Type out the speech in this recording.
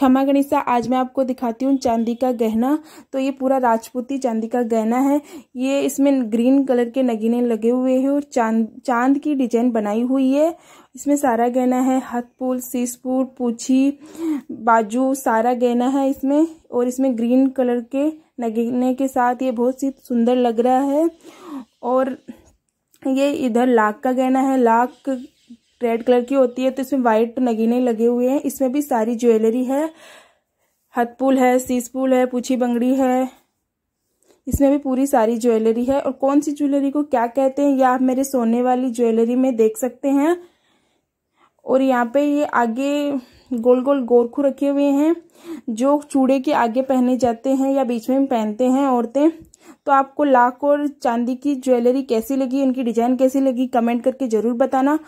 खमा गणिसा आज मैं आपको दिखाती हूँ चांदी का गहना तो ये पूरा राजपूती चांदी का गहना है ये इसमें ग्रीन कलर के नगीने लगे हुए हैं और चांद चांद की डिजाइन बनाई हुई है इसमें सारा गहना है हथ पुल सीसपुर पूछी बाजू सारा गहना है इसमें और इसमें ग्रीन कलर के नगीने के साथ ये बहुत सी सुंदर लग रहा है और ये इधर लाख का गहना है लाख रेड कलर की होती है तो इसमें व्हाइट नगीने लगे हुए हैं इसमें भी सारी ज्वेलरी है हथपुल है सीसपुल है पूछी बंगड़ी है इसमें भी पूरी सारी ज्वेलरी है और कौन सी ज्वेलरी को क्या कहते हैं ये आप मेरे सोने वाली ज्वेलरी में देख सकते हैं और यहाँ पे ये आगे गोल गोल गोरखू रखे हुए हैं जो चूड़े के आगे पहने जाते हैं या बीच में पहनते हैं औरतें तो आपको लाख और चांदी की ज्वेलरी कैसी लगी उनकी डिजाइन कैसी लगी कमेंट करके ज़रूर बताना